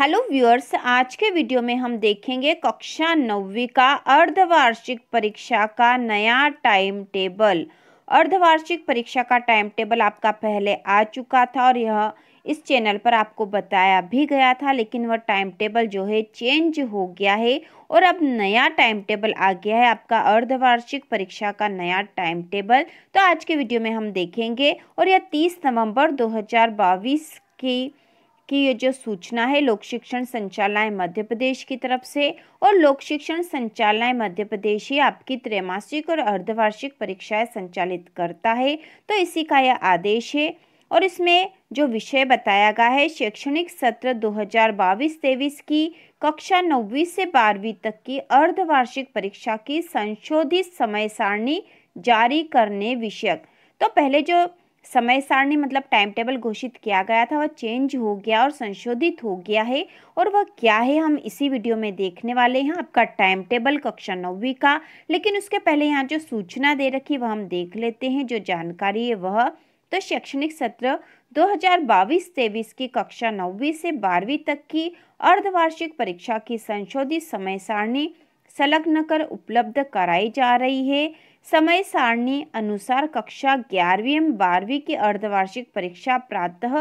hello viewers आज के video में हम देखेंगे कक्षा नौवीं का अर्धवार्षिक परीक्षा का नया टाइम टेबल अर्धवार्षिक परीक्षा का टाइम टेबल आपका पहले आ चुका था और यह इस चैनल पर आपको बताया भी गया था लेकिन वह टाइम टेबल जो है चेंज हो गया है और अब नया टाइम टेबल आ गया है आपका अर्धवार्षिक परीक्षा का नया टाइम टेबल तो आज के वीडियो में हम देखेंगे और यह 30 नवंबर दो की की ये जो सूचना है लोक शिक्षण संचालय मध्य प्रदेश की तरफ से और लोक शिक्षण संचालय मध्य प्रदेश ही आपकी त्रैमासिक और अर्धवार्षिक परीक्षाएं संचालित करता है तो इसी का यह आदेश है और इसमें जो विषय बताया गया है शैक्षणिक सत्र 2022-23 की कक्षा नौवीं से बारहवीं तक की अर्धवार्षिक परीक्षा की संशोधित समय सारणी जारी करने विषयक तो पहले जो समय सारणी मतलब टाइम टेबल घोषित किया गया था वह चेंज हो गया और संशोधित हो गया है और वह क्या है हम इसी वीडियो में देखने वाले हैं आपका टाइम टेबल कक्षा नौवीं का लेकिन उसके पहले यहाँ जो सूचना दे रखी वह हम देख लेते हैं जो जानकारी है वह तो शैक्षणिक सत्र 2022-23 की कक्षा नौवीं से बारहवीं तक की अर्धवार्षिक परीक्षा की संशोधित समय सारणी संलग्न कर उपलब्ध कराई जा रही है समय सारणी अनुसार कक्षा ग्यारहवीं एवं बारहवीं की अर्धवार्षिक परीक्षा प्रातः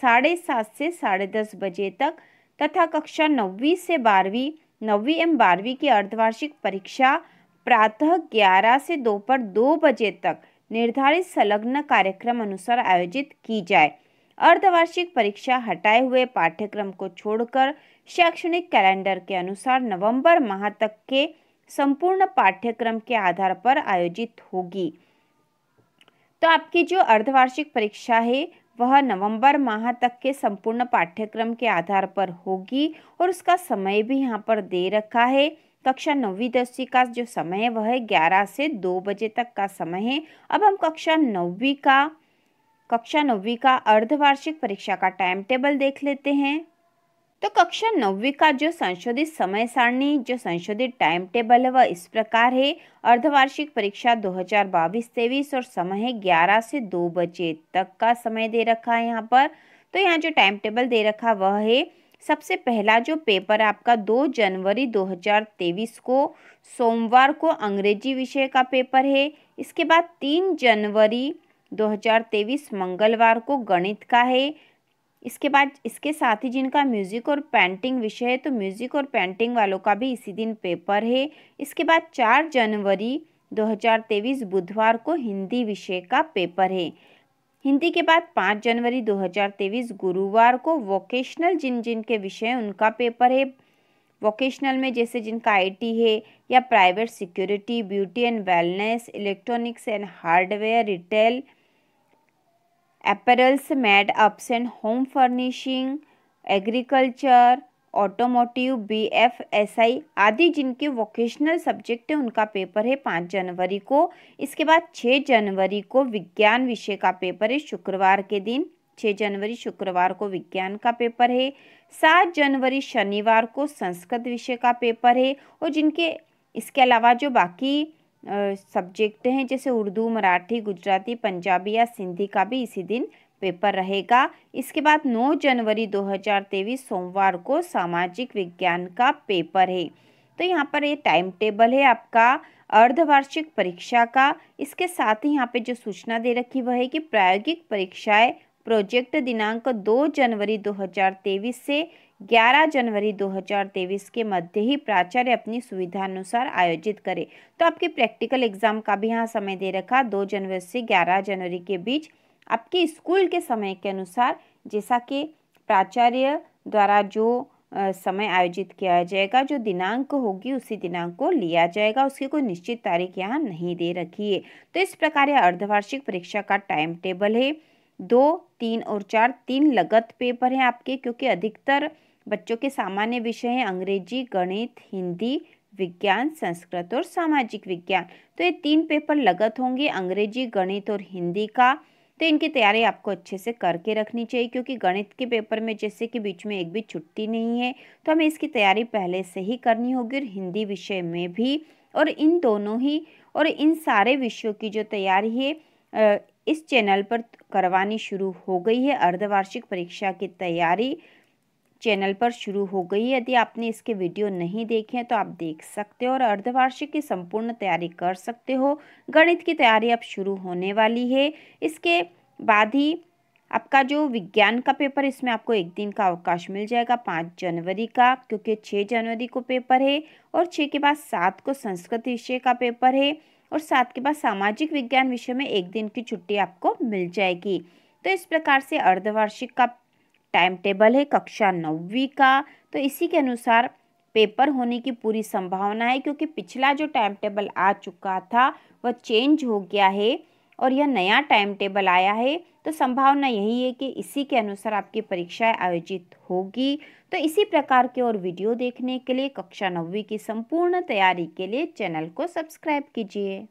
साढ़े सात से साढ़े दस बजे तक तथा कक्षा नौवीं से बारहवीं नौवीं एवं बारहवीं की अर्धवार्षिक परीक्षा प्रातः ग्यारह से दोपहर दो बजे तक निर्धारित संलग्न कार्यक्रम अनुसार आयोजित की जाए अर्धवार्षिक परीक्षा हटाए हुए पाठ्यक्रम को छोड़कर शैक्षणिक कैलेंडर के अनुसार नवंबर माह तक के संपूर्ण पाठ्यक्रम के आधार पर आयोजित होगी तो आपकी जो अर्धवार्षिक परीक्षा है वह नवंबर माह तक के संपूर्ण पाठ्यक्रम के आधार पर होगी और उसका समय भी यहाँ पर दे रखा है कक्षा नौवीं दसवीं का जो समय है वह है ग्यारह से दो बजे तक का समय है अब हम कक्षा नौवीं का कक्षा नौवीं का अर्धवार्षिक परीक्षा का टाइम टेबल देख लेते हैं तो कक्षा नौवीं का जो संशोधित समय सारणी जो संशोधित टाइम टेबल है वह इस प्रकार है अर्धवार्षिक परीक्षा 2022 तेईस और समय है 11 से 2 बजे तक का समय दे रखा है यहाँ पर तो यहाँ जो टाइम टेबल दे रखा वह है सबसे पहला जो पेपर आपका 2 जनवरी 2023 को सोमवार को अंग्रेजी विषय का पेपर है इसके बाद 3 जनवरी 2023 मंगलवार को गणित का है इसके बाद इसके साथ ही जिनका म्यूज़िक और पेंटिंग विषय है तो म्यूज़िक और पेंटिंग वालों का भी इसी दिन पेपर है इसके बाद चार जनवरी 2023 बुधवार को हिंदी विषय का पेपर है हिंदी के बाद पाँच जनवरी 2023 गुरुवार को वोकेशनल जिन जिन के विषय उनका पेपर है वोकेशनल में जैसे जिनका आईटी है या private security beauty and wellness electronics and hardware retail apparels, made-ups and home furnishing, agriculture, automotive B F S I आदि जिनके वोकेशनल सब्जेक्ट है उनका पेपर है पाँच जनवरी को इसके बाद छः जनवरी को विज्ञान विषय का पेपर है शुक्रवार के दिन छः जनवरी शुक्रवार को विज्ञान का पेपर है सात जनवरी शनिवार को संस्कृत विषय का पेपर है और जिनके इसके अलावा जो बाकी सब्जेक्ट हैं जैसे उर्दू मराठी गुजराती पंजाबी या सिंधी का भी इसी दिन पेपर रहेगा इसके बाद 9 जनवरी 2023 सोमवार को सामाजिक विज्ञान का पेपर है तो यहाँ पर ये टाइम टेबल है आपका अर्धवार्षिक परीक्षा का इसके साथ ही यहाँ पे जो सूचना दे रखी वह है कि प्रायोगिक परीक्षाएं प्रोजेक्ट दिनांक 2 जनवरी 2023 से 11 जनवरी 2023 के मध्य ही प्राचार्य अपनी सुविधानुसार आयोजित करे तो आपके प्रैक्टिकल एग्जाम का भी यहाँ समय दे रखा दो जनवरी से ग्यारह जनवरी के बीच आपके स्कूल के समय के अनुसार जैसा कि प्राचार्य द्वारा जो समय आयोजित किया जाएगा जो दिनांक होगी उसी दिनांक को लिया जाएगा उसकी कोई निश्चित तारीख यहाँ नहीं दे रखी है तो इस प्रकार यह अर्धवार्षिक परीक्षा का टाइम टेबल है दो तीन और चार तीन लगत पेपर हैं आपके क्योंकि अधिकतर बच्चों के सामान्य विषय हैं अंग्रेजी गणित हिंदी विज्ञान संस्कृत और सामाजिक विज्ञान तो ये तीन पेपर लगत होंगे अंग्रेजी गणित और हिंदी का तो इनकी तैयारी आपको अच्छे से करके रखनी चाहिए क्योंकि गणित के पेपर में जैसे कि बीच में एक भी छुट्टी नहीं है तो हमें इसकी तैयारी पहले से ही करनी होगी और हिंदी विषय में भी और इन दोनों ही और इन सारे विषयों की जो तैयारी है इस चैनल पर करवानी शुरू हो गई है अर्धवार्षिक परीक्षा की तैयारी चैनल पर शुरू हो गई यदि आपने इसके वीडियो नहीं देखे हैं तो आप देख सकते हो और अर्धवार्षिक की संपूर्ण तैयारी कर सकते हो गणित की तैयारी अब शुरू होने वाली है इसके बाद ही आपका जो विज्ञान का पेपर इसमें आपको एक दिन का अवकाश मिल जाएगा पाँच जनवरी का क्योंकि छः जनवरी को पेपर है और छः के बाद सात को संस्कृत विषय का पेपर है और सात के बाद सामाजिक विज्ञान विषय में एक दिन की छुट्टी आपको मिल जाएगी तो इस प्रकार से अर्धवार्षिक का टाइम टेबल है कक्षा नौवीं का तो इसी के अनुसार पेपर होने की पूरी संभावना है क्योंकि पिछला जो टाइम टेबल आ चुका था वह चेंज हो गया है और यह नया टाइम टेबल आया है तो संभावना यही है कि इसी के अनुसार आपकी परीक्षाएं आयोजित होगी तो इसी प्रकार के और वीडियो देखने के लिए कक्षा नौवीं की संपूर्ण तैयारी के लिए चैनल को सब्सक्राइब कीजिए